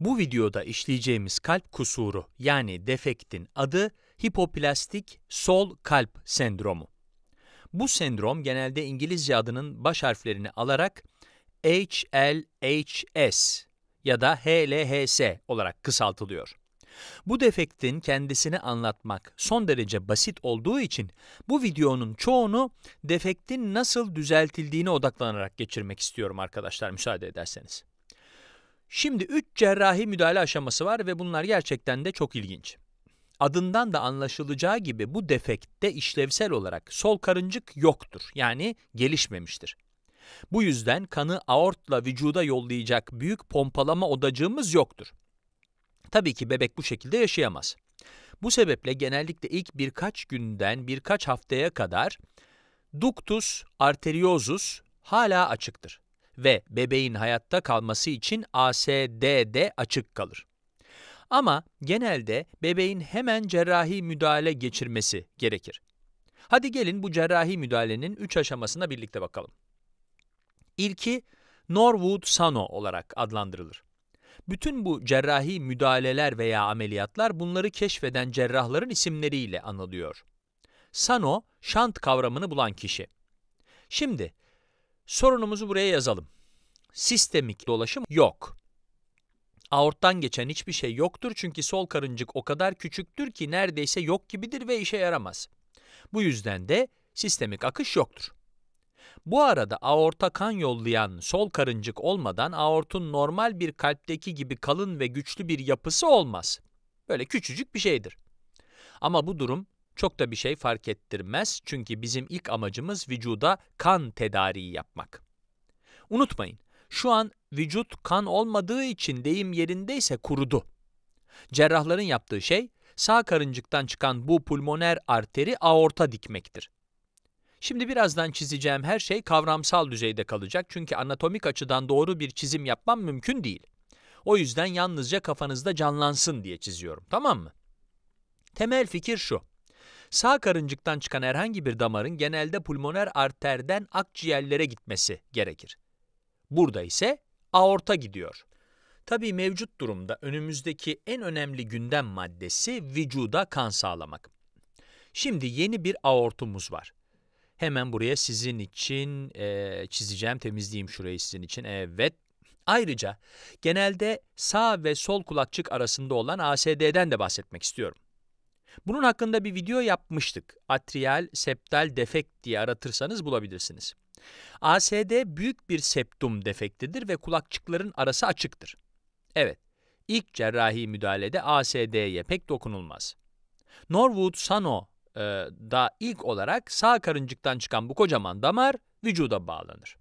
Bu videoda işleyeceğimiz kalp kusuru yani defektin adı hipoplastik sol kalp sendromu. Bu sendrom genelde İngilizce adının baş harflerini alarak HLHS ya da HLHS olarak kısaltılıyor. Bu defektin kendisini anlatmak son derece basit olduğu için bu videonun çoğunu defektin nasıl düzeltildiğine odaklanarak geçirmek istiyorum arkadaşlar müsaade ederseniz. Şimdi 3 cerrahi müdahale aşaması var ve bunlar gerçekten de çok ilginç. Adından da anlaşılacağı gibi bu defekte işlevsel olarak sol karıncık yoktur. Yani gelişmemiştir. Bu yüzden kanı aortla vücuda yollayacak büyük pompalama odacığımız yoktur. Tabii ki bebek bu şekilde yaşayamaz. Bu sebeple genellikle ilk birkaç günden birkaç haftaya kadar ductus arteriosus hala açıktır ve bebeğin hayatta kalması için ASD'de açık kalır. Ama genelde bebeğin hemen cerrahi müdahale geçirmesi gerekir. Hadi gelin bu cerrahi müdahalenin 3 aşamasına birlikte bakalım. İlki Norwood Sano olarak adlandırılır. Bütün bu cerrahi müdahaleler veya ameliyatlar bunları keşfeden cerrahların isimleriyle anılıyor. Sano, şant kavramını bulan kişi. Şimdi Sorunumuzu buraya yazalım. Sistemik dolaşım yok. Aorttan geçen hiçbir şey yoktur çünkü sol karıncık o kadar küçüktür ki neredeyse yok gibidir ve işe yaramaz. Bu yüzden de sistemik akış yoktur. Bu arada aorta kan yollayan sol karıncık olmadan aortun normal bir kalpteki gibi kalın ve güçlü bir yapısı olmaz. Böyle küçücük bir şeydir. Ama bu durum çok da bir şey fark ettirmez çünkü bizim ilk amacımız vücuda kan tedariği yapmak. Unutmayın, şu an vücut kan olmadığı için deyim yerindeyse kurudu. Cerrahların yaptığı şey, sağ karıncıktan çıkan bu pulmoner arteri aorta dikmektir. Şimdi birazdan çizeceğim her şey kavramsal düzeyde kalacak çünkü anatomik açıdan doğru bir çizim yapmam mümkün değil. O yüzden yalnızca kafanızda canlansın diye çiziyorum, tamam mı? Temel fikir şu. Sağ karıncıktan çıkan herhangi bir damarın genelde pulmoner arterden akciğerlere gitmesi gerekir. Burada ise aorta gidiyor. Tabii mevcut durumda önümüzdeki en önemli gündem maddesi vücuda kan sağlamak. Şimdi yeni bir aortumuz var. Hemen buraya sizin için e, çizeceğim, temizleyeyim şurayı sizin için. Evet. Ayrıca genelde sağ ve sol kulakçık arasında olan ASD'den de bahsetmek istiyorum. Bunun hakkında bir video yapmıştık. Atrial septal defekt diye aratırsanız bulabilirsiniz. ASD büyük bir septum defektidir ve kulakçıkların arası açıktır. Evet, ilk cerrahi müdahalede ASD'ye pek dokunulmaz. Norwood Sano e, da ilk olarak sağ karıncıktan çıkan bu kocaman damar vücuda bağlanır.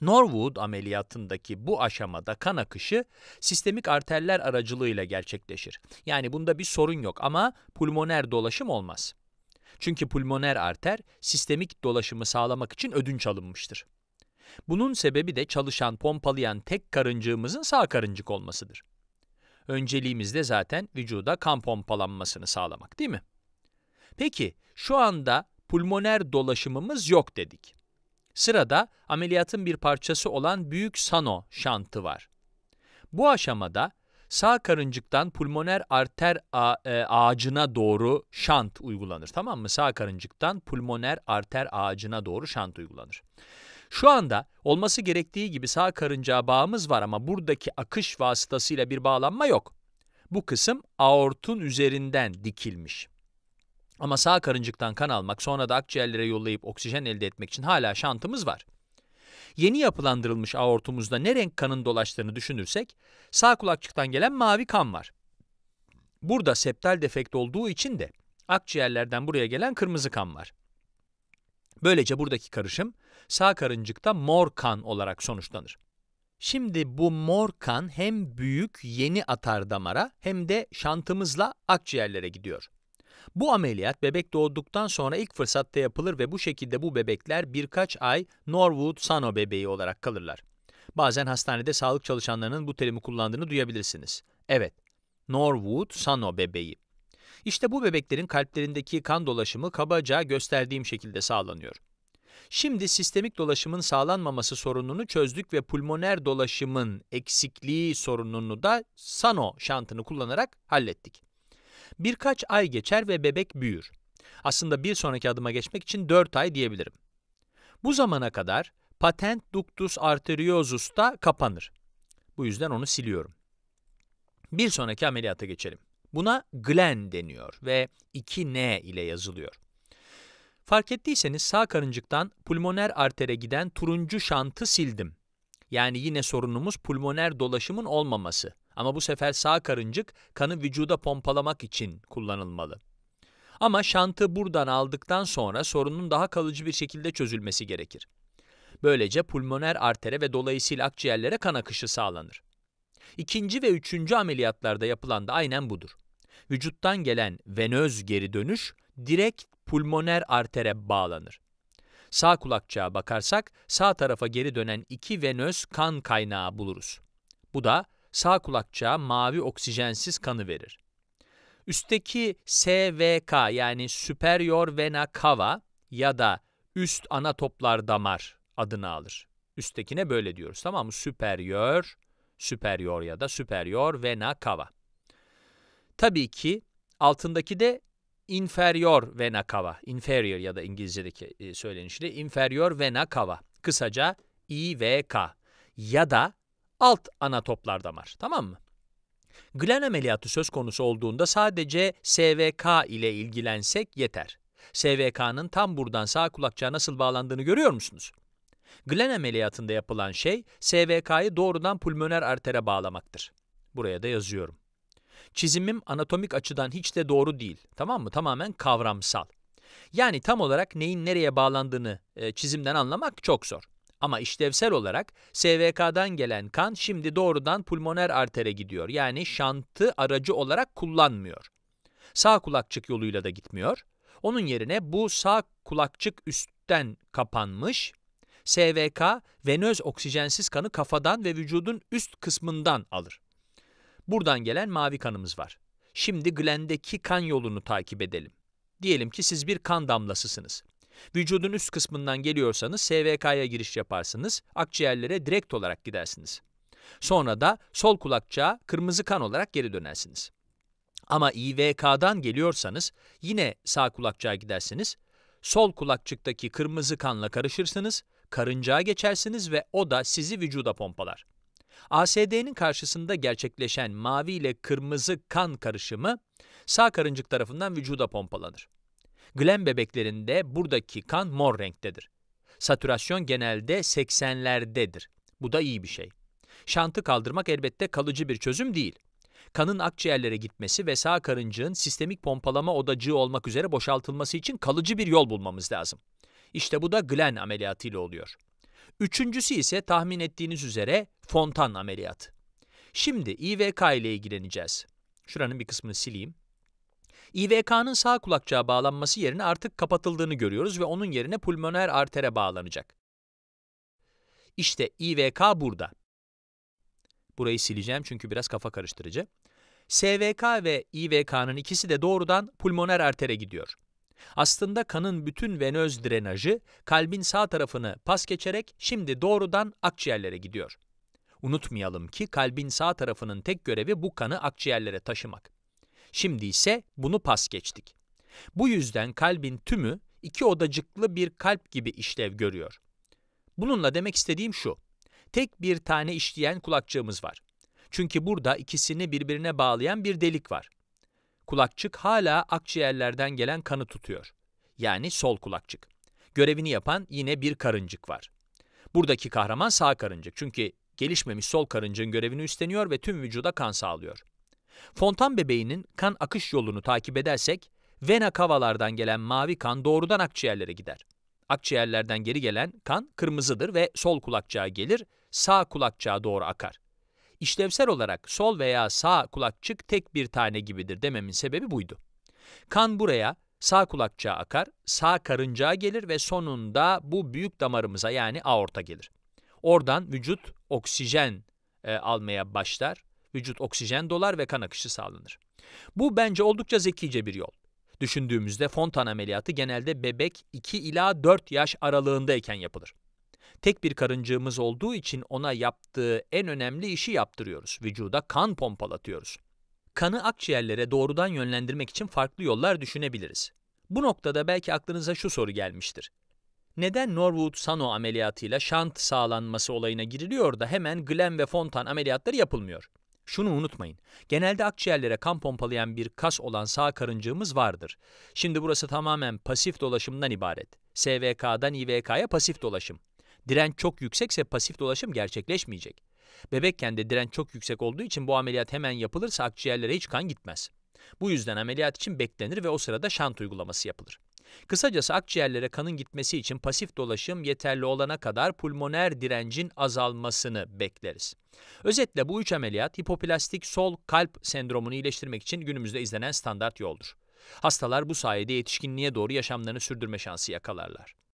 Norwood ameliyatındaki bu aşamada kan akışı sistemik arterler aracılığıyla gerçekleşir. Yani bunda bir sorun yok ama pulmoner dolaşım olmaz. Çünkü pulmoner arter sistemik dolaşımı sağlamak için ödünç alınmıştır. Bunun sebebi de çalışan, pompalayan tek karıncığımızın sağ karıncık olmasıdır. Önceliğimiz de zaten vücuda kan pompalanmasını sağlamak değil mi? Peki şu anda pulmoner dolaşımımız yok dedik. Sırada ameliyatın bir parçası olan büyük sano şantı var. Bu aşamada sağ karıncıktan pulmoner arter e, ağacına doğru şant uygulanır. Tamam mı? Sağ karıncıktan pulmoner arter ağacına doğru şant uygulanır. Şu anda olması gerektiği gibi sağ karıncağa bağımız var ama buradaki akış vasıtasıyla bir bağlanma yok. Bu kısım aortun üzerinden dikilmiş. Ama sağ karıncıktan kan almak sonra da akciğerlere yollayıp oksijen elde etmek için hala şantımız var. Yeni yapılandırılmış aortumuzda ne renk kanın dolaştığını düşünürsek sağ kulakçıktan gelen mavi kan var. Burada septal defekt olduğu için de akciğerlerden buraya gelen kırmızı kan var. Böylece buradaki karışım sağ karıncıkta mor kan olarak sonuçlanır. Şimdi bu mor kan hem büyük yeni atar damara hem de şantımızla akciğerlere gidiyor. Bu ameliyat bebek doğduktan sonra ilk fırsatta yapılır ve bu şekilde bu bebekler birkaç ay Norwood Sano bebeği olarak kalırlar. Bazen hastanede sağlık çalışanlarının bu terimi kullandığını duyabilirsiniz. Evet, Norwood Sano bebeği. İşte bu bebeklerin kalplerindeki kan dolaşımı kabaca gösterdiğim şekilde sağlanıyor. Şimdi sistemik dolaşımın sağlanmaması sorununu çözdük ve pulmoner dolaşımın eksikliği sorununu da Sano şantını kullanarak hallettik. Birkaç ay geçer ve bebek büyür. Aslında bir sonraki adıma geçmek için 4 ay diyebilirim. Bu zamana kadar patent ductus arteriosus da kapanır. Bu yüzden onu siliyorum. Bir sonraki ameliyata geçelim. Buna Glen deniyor ve 2N ile yazılıyor. Fark ettiyseniz sağ karıncıktan pulmoner artere giden turuncu şantı sildim. Yani yine sorunumuz pulmoner dolaşımın olmaması. Ama bu sefer sağ karıncık kanı vücuda pompalamak için kullanılmalı. Ama şantı buradan aldıktan sonra sorunun daha kalıcı bir şekilde çözülmesi gerekir. Böylece pulmoner artere ve dolayısıyla akciğerlere kan akışı sağlanır. İkinci ve üçüncü ameliyatlarda yapılan da aynen budur. Vücuttan gelen venöz geri dönüş direkt pulmoner artere bağlanır. Sağ kulakçığa bakarsak sağ tarafa geri dönen iki venöz kan kaynağı buluruz. Bu da sağ kulakçığa mavi oksijensiz kanı verir. Üstteki SVK yani superior vena cava ya da üst ana toplar damar adını alır. Üsttekine böyle diyoruz tamam mı? Superior, superior ya da superior vena cava. Tabii ki altındaki de inferior vena cava, inferior ya da İngilizce'deki e, söylenişle inferior vena cava. Kısaca IVK ya da alt ana toplar damar. Tamam mı? Glen ameliyatı söz konusu olduğunda sadece SVK ile ilgilensek yeter. SVK'nın tam buradan sağ kulakçığa nasıl bağlandığını görüyor musunuz? Glen ameliyatında yapılan şey SVK'yı doğrudan pulmoner artere bağlamaktır. Buraya da yazıyorum. Çizimim anatomik açıdan hiç de doğru değil. Tamam mı? Tamamen kavramsal. Yani tam olarak neyin nereye bağlandığını e, çizimden anlamak çok zor. Ama işlevsel olarak SVK'dan gelen kan şimdi doğrudan pulmoner artere gidiyor. Yani şantı aracı olarak kullanmıyor. Sağ kulakçık yoluyla da gitmiyor. Onun yerine bu sağ kulakçık üstten kapanmış, SVK venöz oksijensiz kanı kafadan ve vücudun üst kısmından alır. Buradan gelen mavi kanımız var. Şimdi glendeki kan yolunu takip edelim. Diyelim ki siz bir kan damlasısınız. Vücudun üst kısmından geliyorsanız SVK'ya giriş yaparsınız, akciğerlere direkt olarak gidersiniz. Sonra da sol kulakçığa kırmızı kan olarak geri dönersiniz. Ama IVK'dan geliyorsanız yine sağ kulakçığa gidersiniz, sol kulakçıktaki kırmızı kanla karışırsınız, karıncağa geçersiniz ve o da sizi vücuda pompalar. ASD'nin karşısında gerçekleşen mavi ile kırmızı kan karışımı sağ karıncık tarafından vücuda pompalanır. Glen bebeklerinde buradaki kan mor renktedir. Satürasyon genelde 80'lerdedir. Bu da iyi bir şey. Şantı kaldırmak elbette kalıcı bir çözüm değil. Kanın akciğerlere gitmesi ve sağ karıncığın sistemik pompalama odacığı olmak üzere boşaltılması için kalıcı bir yol bulmamız lazım. İşte bu da Glen ile oluyor. Üçüncüsü ise tahmin ettiğiniz üzere fontan ameliyatı. Şimdi İVK ile ilgileneceğiz. Şuranın bir kısmını sileyim. IVK'nın sağ kulakçığa bağlanması yerine artık kapatıldığını görüyoruz ve onun yerine pulmoner artere bağlanacak. İşte IVK burada. Burayı sileceğim çünkü biraz kafa karıştırıcı. SVK ve IVK'nın ikisi de doğrudan pulmoner artere gidiyor. Aslında kanın bütün venöz drenajı kalbin sağ tarafını pas geçerek şimdi doğrudan akciğerlere gidiyor. Unutmayalım ki kalbin sağ tarafının tek görevi bu kanı akciğerlere taşımak. Şimdi ise bunu pas geçtik. Bu yüzden kalbin tümü iki odacıklı bir kalp gibi işlev görüyor. Bununla demek istediğim şu. Tek bir tane işleyen kulakçığımız var. Çünkü burada ikisini birbirine bağlayan bir delik var. Kulakçık hala akciğerlerden gelen kanı tutuyor. Yani sol kulakçık. Görevini yapan yine bir karıncık var. Buradaki kahraman sağ karıncık çünkü gelişmemiş sol karıncığın görevini üstleniyor ve tüm vücuda kan sağlıyor. Fontan bebeğinin kan akış yolunu takip edersek, vena kavalardan gelen mavi kan doğrudan akciğerlere gider. Akciğerlerden geri gelen kan kırmızıdır ve sol kulakçağa gelir, sağ kulakçağa doğru akar. İşlevsel olarak sol veya sağ kulakçık tek bir tane gibidir dememin sebebi buydu. Kan buraya sağ kulakçağa akar, sağ karıncağa gelir ve sonunda bu büyük damarımıza yani aorta gelir. Oradan vücut oksijen e, almaya başlar vücut oksijen dolar ve kan akışı sağlanır. Bu bence oldukça zekice bir yol. Düşündüğümüzde fontan ameliyatı genelde bebek 2 ila 4 yaş aralığındayken yapılır. Tek bir karıncığımız olduğu için ona yaptığı en önemli işi yaptırıyoruz. Vücuda kan pompalatıyoruz. Kanı akciğerlere doğrudan yönlendirmek için farklı yollar düşünebiliriz. Bu noktada belki aklınıza şu soru gelmiştir. Neden Norwood Sano ameliyatıyla şant sağlanması olayına giriliyor da hemen Glenn ve Fontan ameliyatları yapılmıyor? Şunu unutmayın, genelde akciğerlere kan pompalayan bir kas olan sağ karıncığımız vardır. Şimdi burası tamamen pasif dolaşımdan ibaret. SVK'dan I.V.K'ya pasif dolaşım. Direnç çok yüksekse pasif dolaşım gerçekleşmeyecek. Bebekken de direnç çok yüksek olduğu için bu ameliyat hemen yapılırsa akciğerlere hiç kan gitmez. Bu yüzden ameliyat için beklenir ve o sırada şant uygulaması yapılır. Kısacası akciğerlere kanın gitmesi için pasif dolaşım yeterli olana kadar pulmoner direncin azalmasını bekleriz. Özetle bu üç ameliyat hipoplastik sol kalp sendromunu iyileştirmek için günümüzde izlenen standart yoldur. Hastalar bu sayede yetişkinliğe doğru yaşamlarını sürdürme şansı yakalarlar.